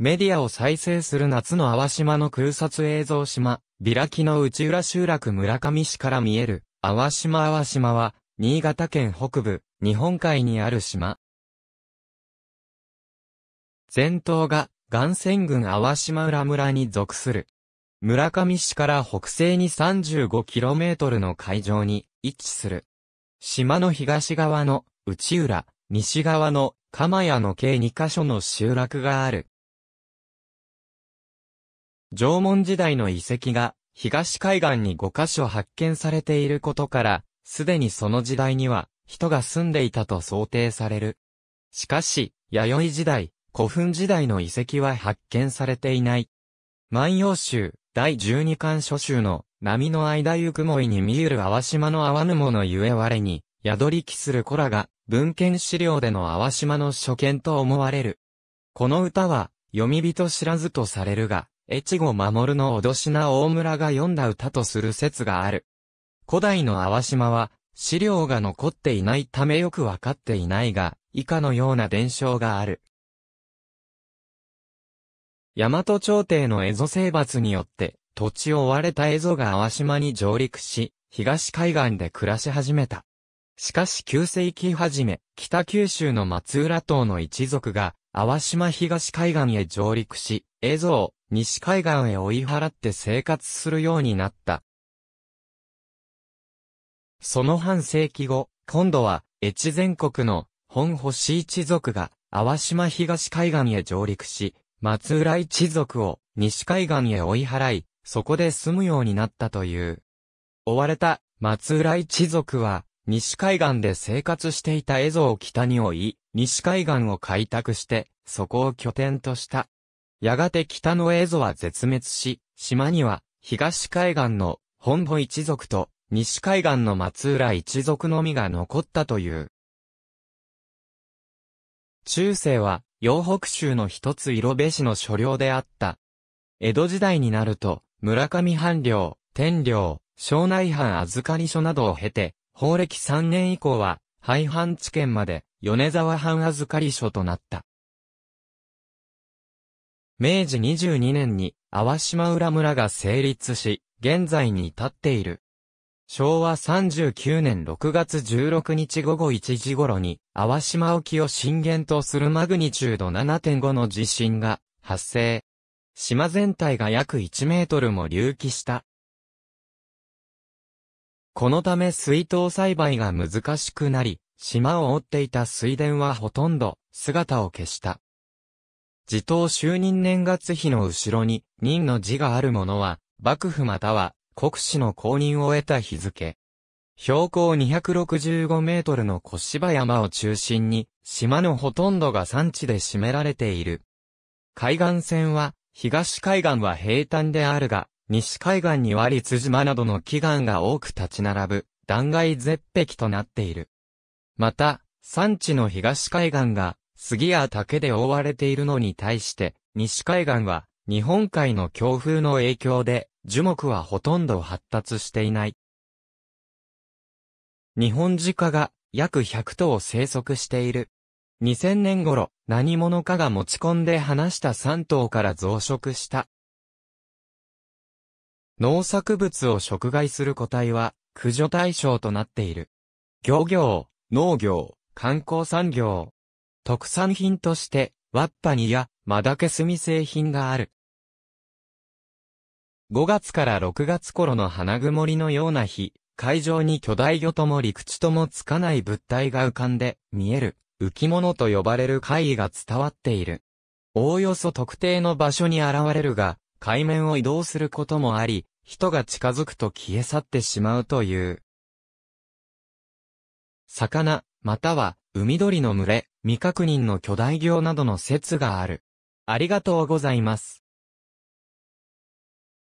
メディアを再生する夏の淡島の空撮映像島、開きの内浦集落村上市から見える、淡島淡島は、新潟県北部、日本海にある島。前頭が、岩泉郡淡島浦村に属する。村上市から北西に 35km の海上に位置する。島の東側の内浦、西側の鎌屋の計2カ所の集落がある。縄文時代の遺跡が東海岸に5カ所発見されていることから、すでにその時代には人が住んでいたと想定される。しかし、弥生時代、古墳時代の遺跡は発見されていない。万葉集、第12巻諸集の、波の間ゆくもいに見ゆる淡島の淡沼のゆえ我に、宿りきする子らが、文献資料での淡島の初見と思われる。この歌は、読み人知らずとされるが、越後守の脅しな大村が読んだ歌とする説がある。古代の淡島は、資料が残っていないためよくわかっていないが、以下のような伝承がある。大和朝廷の蝦夷征伐によって、土地を追われた蝦夷が淡島に上陸し、東海岸で暮らし始めた。しかし旧世紀初め、北九州の松浦島の一族が、淡島東海岸へ上陸し、蝦夷を西海岸へ追い払って生活するようになった。その半世紀後、今度は、越前国の本星一族が、淡島東海岸へ上陸し、松浦一族を西海岸へ追い払い、そこで住むようになったという。追われた松浦一族は、西海岸で生活していた蝦夷を北に追い、西海岸を開拓して、そこを拠点とした。やがて北の映像は絶滅し、島には東海岸の本母一族と西海岸の松浦一族のみが残ったという。中世は、洋北州の一つ色部市の所領であった。江戸時代になると、村上藩領、天領、庄内藩預かり所などを経て、法暦3年以降は、廃藩地県まで、米沢藩預かり所となった。明治22年に淡島浦村が成立し、現在に至っている。昭和39年6月16日午後1時頃に、淡島沖を震源とするマグニチュード7.5の地震が発生。島全体が約1メートルも隆起した。このため水筒栽培が難しくなり、島を覆っていた水田はほとんど姿を消した。自党就任年月日の後ろに、任の字があるものは、幕府または、国司の公認を得た日付。標高265メートルの小芝山を中心に、島のほとんどが山地で占められている。海岸線は、東海岸は平坦であるが、西海岸には立島などの祈願が多く立ち並ぶ、断崖絶壁となっている。また、山地の東海岸が、杉や竹で覆われているのに対して、西海岸は、日本海の強風の影響で、樹木はほとんど発達していない。日本鹿が約100頭生息している。2000年頃、何者かが持ち込んで離した3頭から増殖した。農作物を食害する個体は、駆除対象となっている。漁業、農業、観光産業、特産品として、ワッパニやマダケスミ製品がある。5月から6月頃の花曇りのような日、海上に巨大魚とも陸地ともつかない物体が浮かんで見える浮き物と呼ばれる怪異が伝わっている。おおよそ特定の場所に現れるが、海面を移動することもあり、人が近づくと消え去ってしまうという。魚、または海鳥の群れ、未確認の巨大魚などの説がある。ありがとうございます。